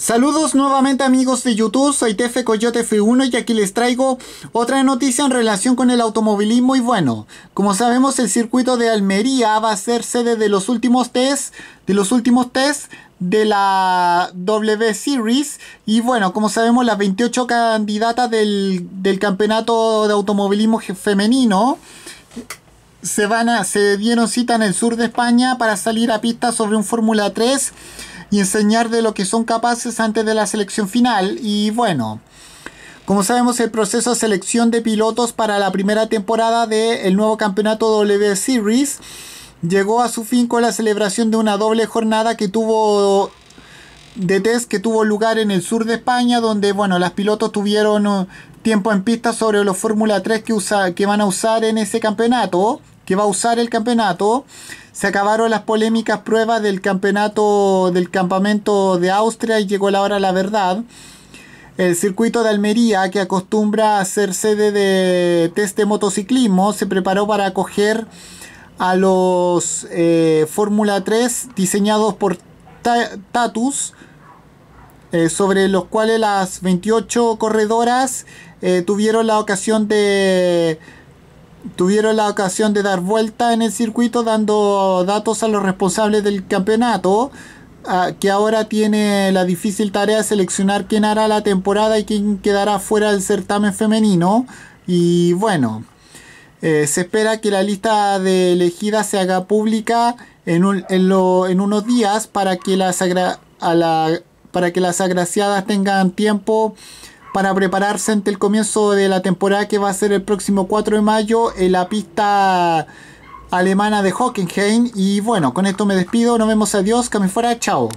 Saludos nuevamente amigos de YouTube, soy Tefe Coyote F1 y aquí les traigo otra noticia en relación con el automovilismo y bueno, como sabemos el circuito de Almería va a ser sede de los últimos test, de los últimos test de la W Series y bueno, como sabemos las 28 candidatas del, del campeonato de automovilismo femenino se, van a, se dieron cita en el sur de España para salir a pista sobre un Fórmula 3 y enseñar de lo que son capaces antes de la selección final. Y bueno, como sabemos, el proceso de selección de pilotos para la primera temporada del nuevo campeonato W Series llegó a su fin con la celebración de una doble jornada que tuvo de test que tuvo lugar en el sur de España, donde bueno, las pilotos tuvieron uh, tiempo en pista sobre los Fórmula 3 que, usa, que van a usar en ese campeonato que va a usar el campeonato. Se acabaron las polémicas pruebas del campeonato del campamento de Austria y llegó la hora la verdad. El circuito de Almería, que acostumbra a ser sede de test de motociclismo, se preparó para acoger a los eh, Fórmula 3 diseñados por Tatus, eh, sobre los cuales las 28 corredoras eh, tuvieron la ocasión de tuvieron la ocasión de dar vuelta en el circuito dando datos a los responsables del campeonato, ah, que ahora tiene la difícil tarea de seleccionar quién hará la temporada y quién quedará fuera del certamen femenino. Y bueno, eh, se espera que la lista de elegidas se haga pública en, en, unos días para que, a la, para que las agraciadas tengan tiempo para prepararse ante el comienzo de la temporada que va a ser el próximo 4 de mayo en la pista alemana de Hockenheim. Y bueno, con esto me despido, nos vemos, adiós, que me fuera, chao.